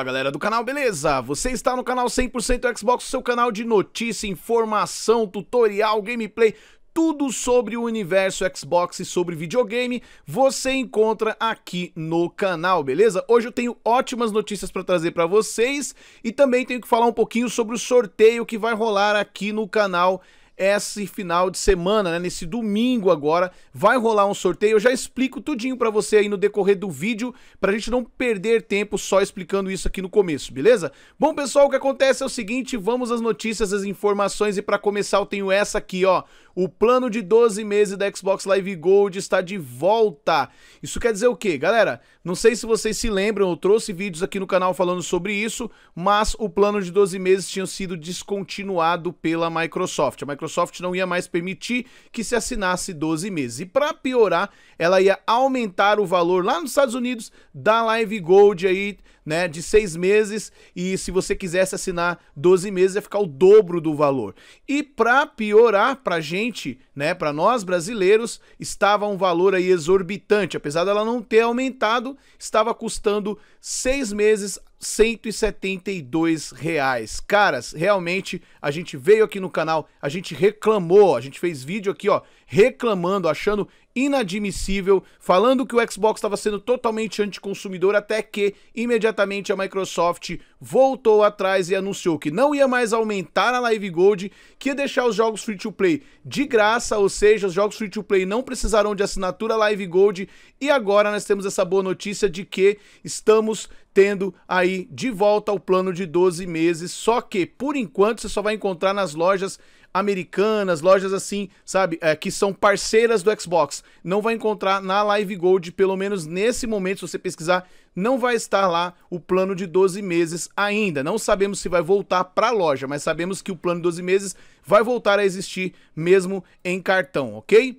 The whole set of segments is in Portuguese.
Fala galera do canal, beleza? Você está no canal 100% Xbox, seu canal de notícia, informação, tutorial, gameplay, tudo sobre o universo Xbox e sobre videogame, você encontra aqui no canal, beleza? Hoje eu tenho ótimas notícias para trazer para vocês e também tenho que falar um pouquinho sobre o sorteio que vai rolar aqui no canal esse final de semana, né, nesse domingo agora, vai rolar um sorteio. Eu já explico tudinho para você aí no decorrer do vídeo, pra gente não perder tempo só explicando isso aqui no começo, beleza? Bom, pessoal, o que acontece é o seguinte, vamos às notícias, às informações e para começar eu tenho essa aqui, ó. O plano de 12 meses da Xbox Live Gold está de volta. Isso quer dizer o quê, galera? Não sei se vocês se lembram, eu trouxe vídeos aqui no canal falando sobre isso, mas o plano de 12 meses tinha sido descontinuado pela Microsoft. A Microsoft não ia mais permitir que se assinasse 12 meses. E para piorar, ela ia aumentar o valor lá nos Estados Unidos da Live Gold aí né, de seis meses e se você quisesse assinar 12 meses ia ficar o dobro do valor. E para piorar para gente, né, para nós brasileiros, estava um valor aí exorbitante, apesar dela não ter aumentado, estava custando seis meses 172 reais. Caras, realmente a gente veio aqui no canal, a gente reclamou, a gente fez vídeo aqui, ó, reclamando, achando inadmissível, falando que o Xbox estava sendo totalmente anticonsumidor, até que imediatamente a Microsoft voltou atrás e anunciou que não ia mais aumentar a Live Gold, que ia deixar os jogos free to play de graça, ou seja, os jogos free to play não precisarão de assinatura Live Gold. E agora nós temos essa boa notícia de que estamos tendo aí de volta o plano de 12 meses, só que por enquanto você só vai encontrar nas lojas americanas, lojas assim, sabe, é, que são parceiras do Xbox, não vai encontrar na Live Gold, pelo menos nesse momento, se você pesquisar, não vai estar lá o plano de 12 meses ainda. Não sabemos se vai voltar para a loja, mas sabemos que o plano de 12 meses vai voltar a existir mesmo em cartão, ok?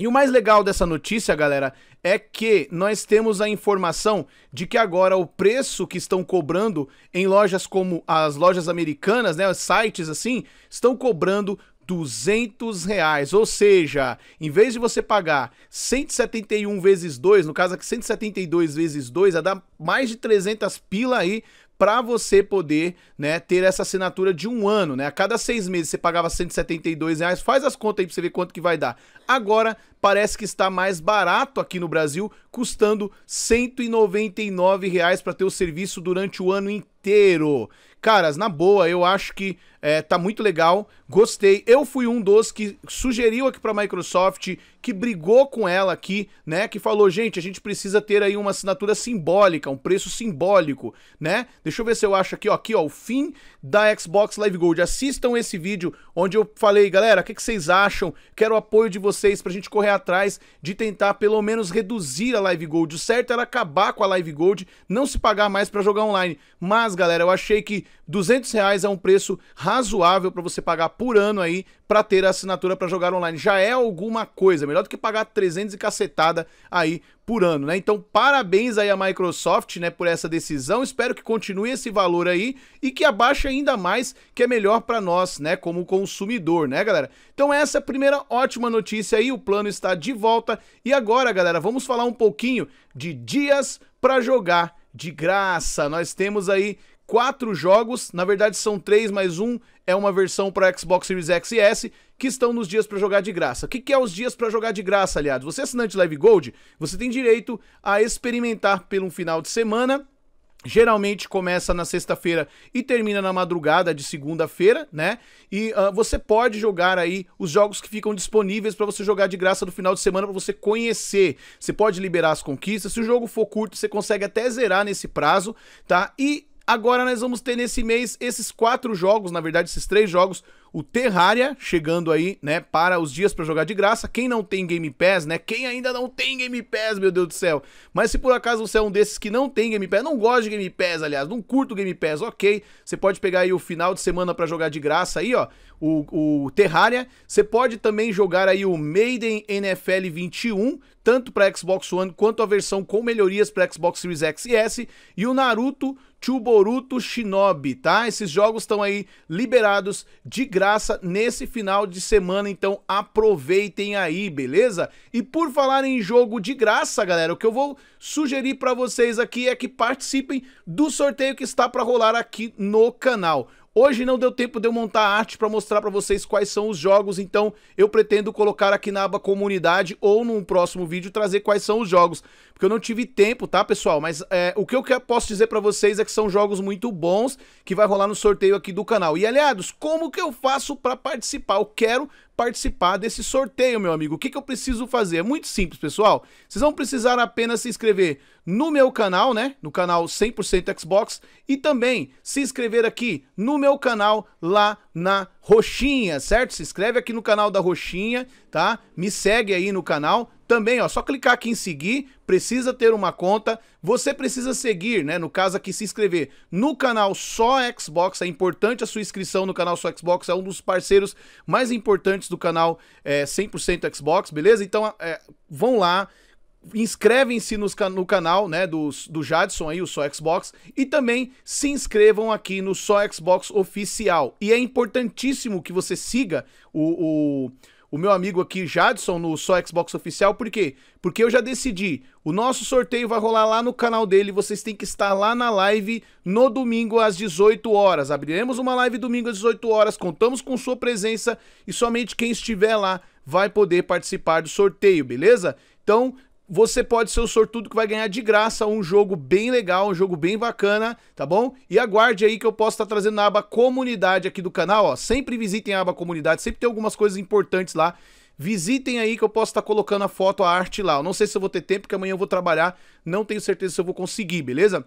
E o mais legal dessa notícia, galera, é que nós temos a informação de que agora o preço que estão cobrando em lojas como as lojas americanas, né, os sites assim, estão cobrando 200 reais, ou seja, em vez de você pagar 171 vezes 2, no caso aqui 172 vezes 2, a dar mais de 300 pila aí para você poder né, ter essa assinatura de um ano. Né? A cada seis meses você pagava 172 reais, faz as contas aí para você ver quanto que vai dar. Agora parece que está mais barato aqui no Brasil, custando R$ 199 para ter o serviço durante o ano inteiro. Caras, na boa, eu acho que é, tá muito legal, gostei. Eu fui um dos que sugeriu aqui para a Microsoft, que brigou com ela aqui, né? Que falou, gente, a gente precisa ter aí uma assinatura simbólica, um preço simbólico, né? Deixa eu ver se eu acho aqui, ó, aqui, ó, o fim da Xbox Live Gold. Assistam esse vídeo onde eu falei, galera, o que, que vocês acham? Quero o apoio de vocês para a gente correr correr atrás de tentar pelo menos reduzir a Live Gold. O certo era acabar com a Live Gold, não se pagar mais para jogar online. Mas, galera, eu achei que 200 reais é um preço razoável para você pagar por ano aí para ter a assinatura para jogar online. Já é alguma coisa, melhor do que pagar 300 e cacetada aí por ano, né? Então, parabéns aí à Microsoft, né, por essa decisão. Espero que continue esse valor aí e que abaixe ainda mais, que é melhor para nós, né, como consumidor, né, galera? Então, essa é a primeira ótima notícia aí, o plano está de volta. E agora, galera, vamos falar um pouquinho de dias para jogar de graça. Nós temos aí quatro jogos, na verdade são três, mas um é uma versão para Xbox Series X e S, que estão nos dias para jogar de graça. O que, que é os dias para jogar de graça, aliás? Você é assinante Live Gold, você tem direito a experimentar pelo um final de semana Geralmente começa na sexta-feira e termina na madrugada de segunda-feira, né? E uh, você pode jogar aí os jogos que ficam disponíveis para você jogar de graça no final de semana para você conhecer. Você pode liberar as conquistas. Se o jogo for curto, você consegue até zerar nesse prazo, tá? E Agora nós vamos ter nesse mês esses quatro jogos, na verdade esses três jogos, o Terraria chegando aí, né, para os dias para jogar de graça. Quem não tem Game Pass, né? Quem ainda não tem Game Pass, meu Deus do céu. Mas se por acaso você é um desses que não tem Game Pass, não gosta de Game Pass, aliás, não curto Game Pass, OK? Você pode pegar aí o final de semana para jogar de graça aí, ó, o, o Terraria. Você pode também jogar aí o Maiden NFL 21, tanto para Xbox One quanto a versão com melhorias para Xbox Series X e S, e o Naruto Chuboruto Shinobi, tá? Esses jogos estão aí liberados de graça nesse final de semana, então aproveitem aí, beleza? E por falar em jogo de graça, galera, o que eu vou sugerir para vocês aqui é que participem do sorteio que está para rolar aqui no canal. Hoje não deu tempo de eu montar arte para mostrar para vocês quais são os jogos, então eu pretendo colocar aqui na aba comunidade ou num próximo vídeo trazer quais são os jogos, porque eu não tive tempo, tá, pessoal? Mas é, o que eu posso dizer para vocês é que são jogos muito bons que vai rolar no sorteio aqui do canal. E aliados, como que eu faço para participar? Eu quero participar desse sorteio, meu amigo. O que, que eu preciso fazer? É muito simples, pessoal. Vocês vão precisar apenas se inscrever no meu canal, né? No canal 100% Xbox e também se inscrever aqui no meu canal lá na Roxinha, certo? Se inscreve aqui no canal da Roxinha, tá? Me segue aí no canal, também, ó, só clicar aqui em seguir, precisa ter uma conta, você precisa seguir, né, no caso aqui se inscrever no canal Só Xbox, é importante a sua inscrição no canal Só Xbox, é um dos parceiros mais importantes do canal é, 100% Xbox, beleza? Então, é, vão lá, inscrevem-se no canal né, do, do Jadson aí, o Só Xbox, e também se inscrevam aqui no Só Xbox Oficial. E é importantíssimo que você siga o, o o meu amigo aqui, Jadson, no Só Xbox Oficial. Por quê? Porque eu já decidi. O nosso sorteio vai rolar lá no canal dele. Vocês têm que estar lá na live no domingo às 18 horas. Abriremos uma live domingo às 18 horas. Contamos com sua presença e somente quem estiver lá vai poder participar do sorteio, beleza? Então, você pode ser o sortudo que vai ganhar de graça um jogo bem legal, um jogo bem bacana, tá bom? E aguarde aí que eu posso estar tá trazendo na aba comunidade aqui do canal, ó. Sempre visitem a aba comunidade, sempre tem algumas coisas importantes lá. Visitem aí que eu posso estar tá colocando a foto, a arte lá. Eu não sei se eu vou ter tempo, porque amanhã eu vou trabalhar, não tenho certeza se eu vou conseguir, beleza?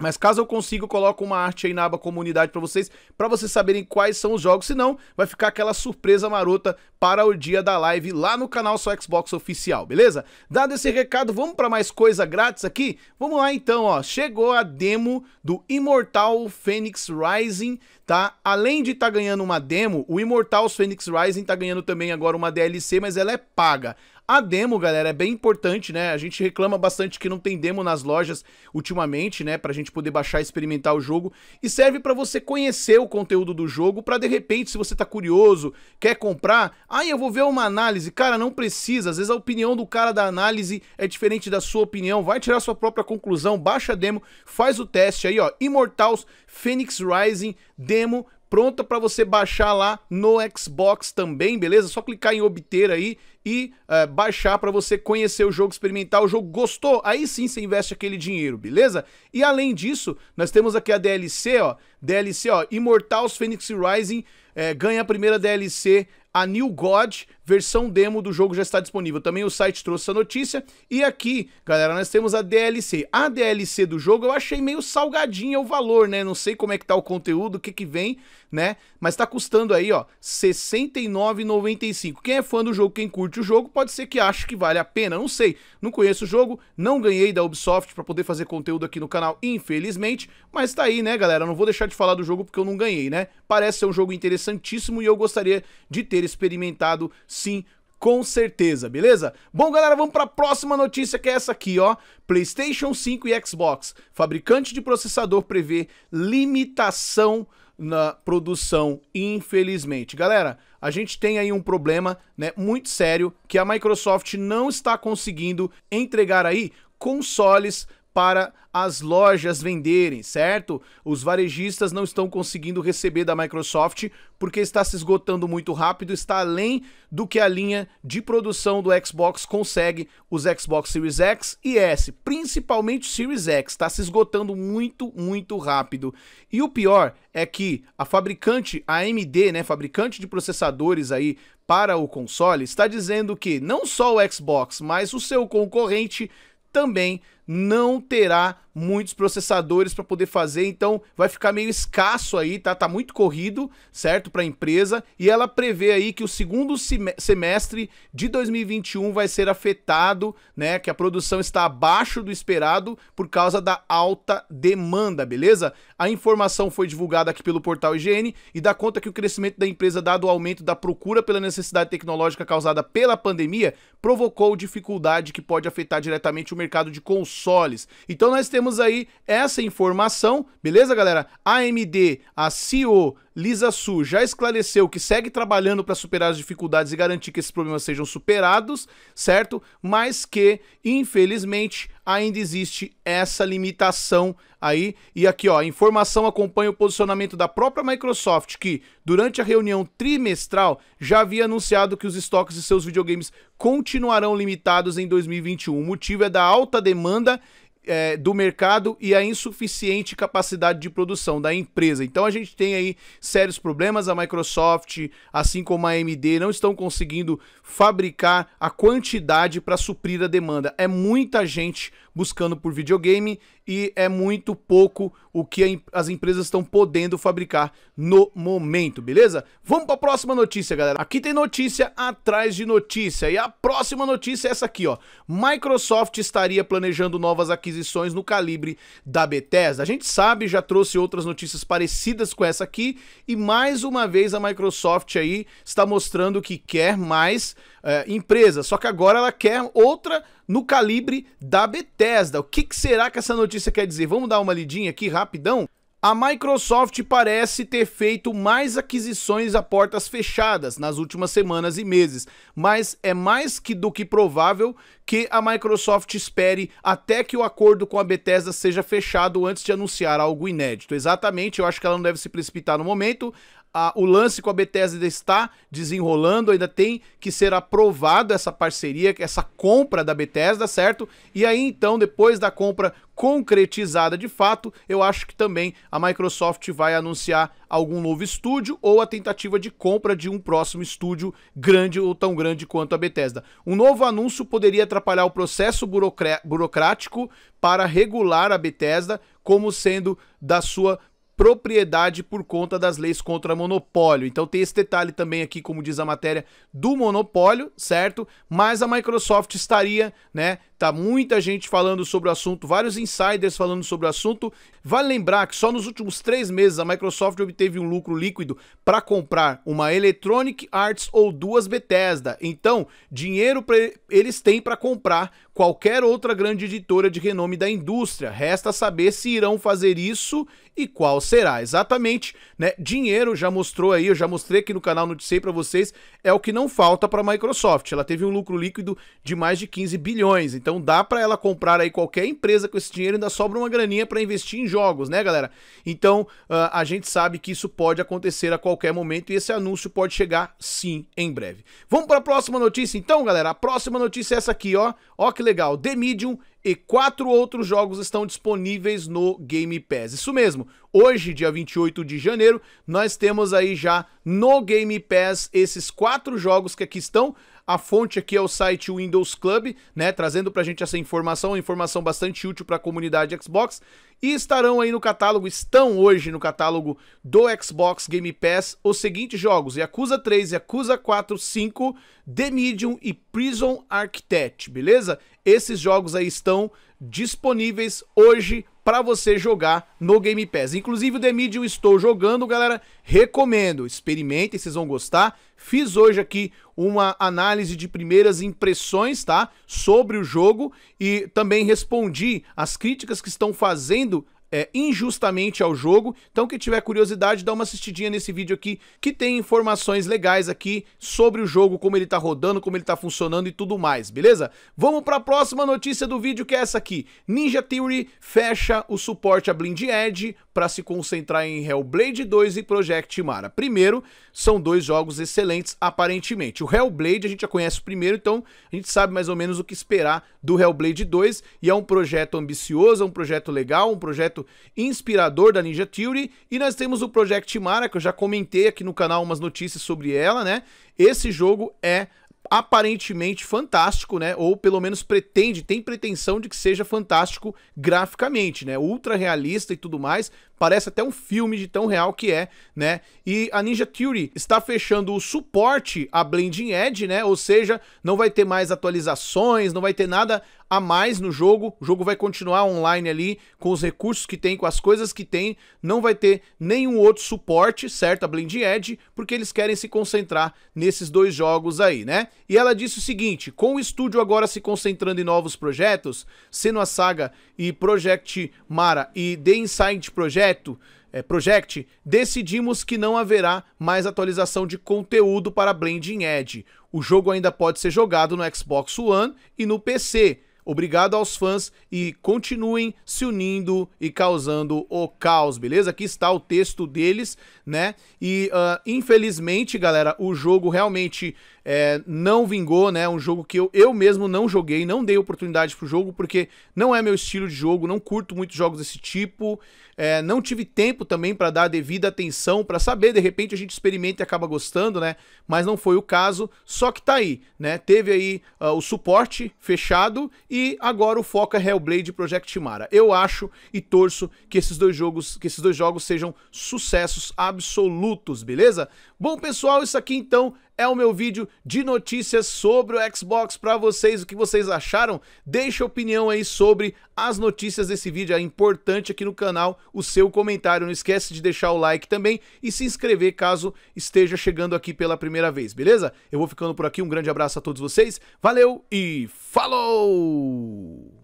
Mas caso eu consiga, eu coloco uma arte aí na aba comunidade para vocês, para vocês saberem quais são os jogos, senão vai ficar aquela surpresa marota para o dia da live lá no canal só Xbox oficial, beleza? Dado esse recado, vamos para mais coisa grátis aqui? Vamos lá então, ó, chegou a demo do Immortal Phoenix Rising, tá? Além de estar tá ganhando uma demo, o Immortal Phoenix Rising tá ganhando também agora uma DLC, mas ela é paga. A demo, galera, é bem importante, né? A gente reclama bastante que não tem demo nas lojas ultimamente, né? Pra gente poder baixar e experimentar o jogo. E serve para você conhecer o conteúdo do jogo, para de repente, se você tá curioso, quer comprar, aí ah, eu vou ver uma análise. Cara, não precisa. Às vezes a opinião do cara da análise é diferente da sua opinião. Vai tirar sua própria conclusão, baixa a demo, faz o teste aí, ó. Immortals Phoenix Rising Demo pronta para você baixar lá no Xbox também, beleza? Só clicar em obter aí e é, baixar para você conhecer o jogo, experimentar o jogo. Gostou? Aí sim você investe aquele dinheiro, beleza? E além disso, nós temos aqui a DLC, ó, DLC, ó, Immortals Phoenix Rising é, ganha a primeira DLC a New God, versão demo do jogo já está disponível. Também o site trouxe essa notícia. E aqui, galera, nós temos a DLC. A DLC do jogo eu achei meio salgadinha o valor, né? Não sei como é que tá o conteúdo, o que que vem, né? Mas tá custando aí, ó, R$ 69,95. Quem é fã do jogo, quem curte o jogo, pode ser que ache que vale a pena. Não sei, não conheço o jogo, não ganhei da Ubisoft para poder fazer conteúdo aqui no canal, infelizmente. Mas tá aí, né, galera? não vou deixar de falar do jogo porque eu não ganhei, né? Parece ser um jogo interessantíssimo e eu gostaria de ter experimentado sim com certeza, beleza? Bom, galera, vamos para a próxima notícia que é essa aqui, ó. PlayStation 5 e Xbox. Fabricante de processador prevê limitação na produção, infelizmente. Galera, a gente tem aí um problema, né, muito sério que a Microsoft não está conseguindo entregar aí consoles para as lojas venderem, certo? Os varejistas não estão conseguindo receber da Microsoft porque está se esgotando muito rápido, está além do que a linha de produção do Xbox consegue, os Xbox Series X e S, principalmente o Series X, está se esgotando muito, muito rápido. E o pior é que a fabricante a AMD, né, fabricante de processadores aí para o console, está dizendo que não só o Xbox, mas o seu concorrente também não terá muitos processadores para poder fazer, então vai ficar meio escasso aí, tá? Tá muito corrido, certo, para a empresa, e ela prevê aí que o segundo semestre de 2021 vai ser afetado, né, que a produção está abaixo do esperado por causa da alta demanda, beleza? A informação foi divulgada aqui pelo portal IGN e dá conta que o crescimento da empresa dado o aumento da procura pela necessidade tecnológica causada pela pandemia provocou dificuldade que pode afetar diretamente o mercado de consumo consoles. Então nós temos aí essa informação, beleza, galera? AMD, a CEO Lisa Su já esclareceu que segue trabalhando para superar as dificuldades e garantir que esses problemas sejam superados, certo? Mas que, infelizmente, ainda existe essa limitação aí. E aqui, ó, a informação acompanha o posicionamento da própria Microsoft, que, durante a reunião trimestral, já havia anunciado que os estoques de seus videogames continuarão limitados em 2021. O motivo é da alta demanda é, do mercado e a insuficiente capacidade de produção da empresa. Então a gente tem aí sérios problemas. A Microsoft, assim como a AMD, não estão conseguindo fabricar a quantidade para suprir a demanda. É muita gente buscando por videogame e é muito pouco o que as empresas estão podendo fabricar no momento, beleza? Vamos para a próxima notícia, galera. Aqui tem notícia atrás de notícia. E a próxima notícia é essa aqui, ó. Microsoft estaria planejando novas aquisições no calibre da Bethesda. A gente sabe, já trouxe outras notícias parecidas com essa aqui e mais uma vez a Microsoft aí está mostrando que quer mais é, eh, empresas, só que agora ela quer outra no calibre da Bethesda. O que, que será que essa notícia quer dizer? Vamos dar uma lidinha aqui rapidão? A Microsoft parece ter feito mais aquisições a portas fechadas nas últimas semanas e meses, mas é mais que do que provável que a Microsoft espere até que o acordo com a Bethesda seja fechado antes de anunciar algo inédito. Exatamente, eu acho que ela não deve se precipitar no momento a, o lance com a Bethesda está desenrolando, ainda tem que ser aprovado essa parceria, essa compra da Bethesda, certo? E aí então, depois da compra concretizada de fato, eu acho que também a Microsoft vai anunciar algum novo estúdio ou a tentativa de compra de um próximo estúdio grande ou tão grande quanto a Bethesda. Um novo anúncio poderia atrapalhar o processo burocrático para regular a Bethesda como sendo da sua propriedade por conta das leis contra monopólio. Então tem esse detalhe também aqui, como diz a matéria, do monopólio, certo? Mas a Microsoft estaria, né? Tá muita gente falando sobre o assunto, vários insiders falando sobre o assunto. Vale lembrar que só nos últimos três meses a Microsoft obteve um lucro líquido para comprar uma Electronic Arts ou duas Bethesda. Então, dinheiro eles têm para comprar qualquer outra grande editora de renome da indústria. Resta saber se irão fazer isso e qual será exatamente, né? Dinheiro já mostrou aí, eu já mostrei aqui no canal Noticei para vocês, é o que não falta para a Microsoft. Ela teve um lucro líquido de mais de 15 bilhões, então dá para ela comprar aí qualquer empresa com esse dinheiro, ainda sobra uma graninha para investir em jogos, né, galera? Então, uh, a gente sabe que isso pode acontecer a qualquer momento e esse anúncio pode chegar sim em breve. Vamos para a próxima notícia então, galera. A próxima notícia é essa aqui, ó. Ó que legal, The Medium e quatro outros jogos estão disponíveis no Game Pass. Isso mesmo, hoje, dia 28 de janeiro, nós temos aí já no Game Pass esses quatro jogos que aqui estão. A fonte aqui é o site Windows Club, né, trazendo pra gente essa informação, informação bastante útil para a comunidade Xbox. E estarão aí no catálogo, estão hoje no catálogo do Xbox Game Pass os seguintes jogos: Yakuza 3, Yakuza 4, 5, The Medium e Prison Architect, beleza? Esses jogos aí estão disponíveis hoje para você jogar no Game Pass. Inclusive o The Medium estou jogando, galera, recomendo, experimentem, vocês vão gostar. Fiz hoje aqui uma análise de primeiras impressões, tá? Sobre o jogo e também respondi as críticas que estão fazendo é, injustamente ao jogo. Então, quem tiver curiosidade, dá uma assistidinha nesse vídeo aqui, que tem informações legais aqui sobre o jogo, como ele tá rodando, como ele tá funcionando e tudo mais, beleza? Vamos para a próxima notícia do vídeo, que é essa aqui. Ninja Theory fecha o suporte a Blind Edge para se concentrar em Hellblade 2 e Project Mara. Primeiro, são dois jogos excelentes, aparentemente. O Hellblade a gente já conhece o primeiro, então a gente sabe mais ou menos o que esperar do Hellblade 2, e é um projeto ambicioso, é um projeto legal, um projeto projeto inspirador da Ninja Theory. E nós temos o Project Mara, que eu já comentei aqui no canal umas notícias sobre ela, né? Esse jogo é aparentemente fantástico, né? Ou pelo menos pretende, tem pretensão de que seja fantástico graficamente, né? Ultra realista e tudo mais, Parece até um filme de tão real que é, né? E a Ninja Theory está fechando o suporte a Blending Edge, né? Ou seja, não vai ter mais atualizações, não vai ter nada a mais no jogo. O jogo vai continuar online ali com os recursos que tem, com as coisas que tem. Não vai ter nenhum outro suporte, certo? A Blending Edge, porque eles querem se concentrar nesses dois jogos aí, né? E ela disse o seguinte: com o estúdio agora se concentrando em novos projetos, Senua Saga e Project Mara e The Inside Project projeto, é, Project, decidimos que não haverá mais atualização de conteúdo para Blending Edge. O jogo ainda pode ser jogado no Xbox One e no PC. Obrigado aos fãs e continuem se unindo e causando o caos, beleza? Aqui está o texto deles, né? E uh, infelizmente, galera, o jogo realmente é, não vingou, né? Um jogo que eu, eu mesmo não joguei, não dei oportunidade pro jogo, porque não é meu estilo de jogo, não curto muito jogos desse tipo. É, não tive tempo também para dar a devida atenção, para saber, de repente a gente experimenta e acaba gostando, né? Mas não foi o caso, só que tá aí, né? Teve aí uh, o suporte fechado e agora o foco é Hellblade Project Mara. Eu acho e torço que esses dois jogos, que esses dois jogos sejam sucessos absolutos, beleza? Bom, pessoal, isso aqui então é o meu vídeo de notícias sobre o Xbox para vocês. O que vocês acharam? Deixa opinião aí sobre as notícias desse vídeo. É importante aqui no canal o seu comentário. Não esquece de deixar o like também e se inscrever caso esteja chegando aqui pela primeira vez, beleza? Eu vou ficando por aqui. Um grande abraço a todos vocês. Valeu e falou!